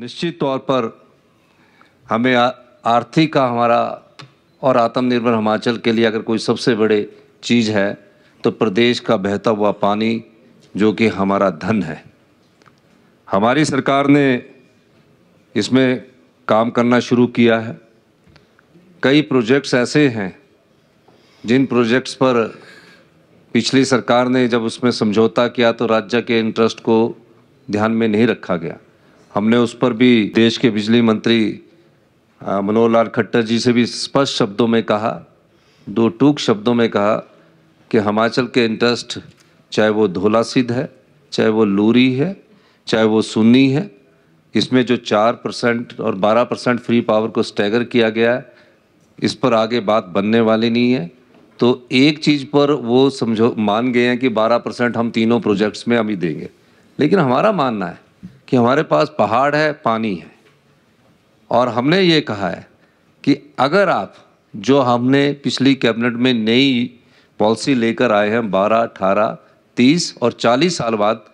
निश्चित तौर पर हमें आर्थिक का हमारा और आत्मनिर्भर हिमाचल के लिए अगर कोई सबसे बड़े चीज़ है तो प्रदेश का बहता हुआ पानी जो कि हमारा धन है हमारी सरकार ने इसमें काम करना शुरू किया है कई प्रोजेक्ट्स ऐसे हैं जिन प्रोजेक्ट्स पर पिछली सरकार ने जब उसमें समझौता किया तो राज्य के इंटरेस्ट को ध्यान में नहीं रखा गया हमने उस पर भी देश के बिजली मंत्री मनोहर लाल खट्टर जी से भी स्पष्ट शब्दों में कहा दो टूक शब्दों में कहा कि हिमाचल के इंटरेस्ट चाहे वो धोला सिद्ध है चाहे वो लूरी है चाहे वो सुन्नी है इसमें जो चार परसेंट और बारह परसेंट फ्री पावर को स्टैगर किया गया है इस पर आगे बात बनने वाली नहीं है तो एक चीज़ पर वो समझो मान गए हैं कि बारह परसेंट हम तीनों प्रोजेक्ट्स में अभी देंगे लेकिन हमारा मानना है कि हमारे पास पहाड़ है पानी है और हमने ये कहा है कि अगर आप जो हमने पिछली कैबिनेट में नई पॉलिसी लेकर आए हैं बारह अठारह तीस और चालीस साल बाद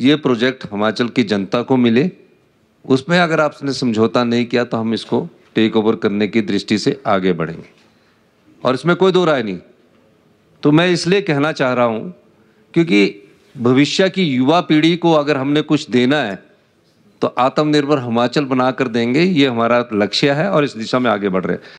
ये प्रोजेक्ट हिमाचल की जनता को मिले उसमें अगर आपने समझौता नहीं किया तो हम इसको टेक ओवर करने की दृष्टि से आगे बढ़ेंगे और इसमें कोई दो राय नहीं तो मैं इसलिए कहना चाह रहा हूँ क्योंकि भविष्य की युवा पीढ़ी को अगर हमने कुछ देना है तो आत्मनिर्भर हिमाचल बनाकर देंगे ये हमारा लक्ष्य है और इस दिशा में आगे बढ़ रहे हैं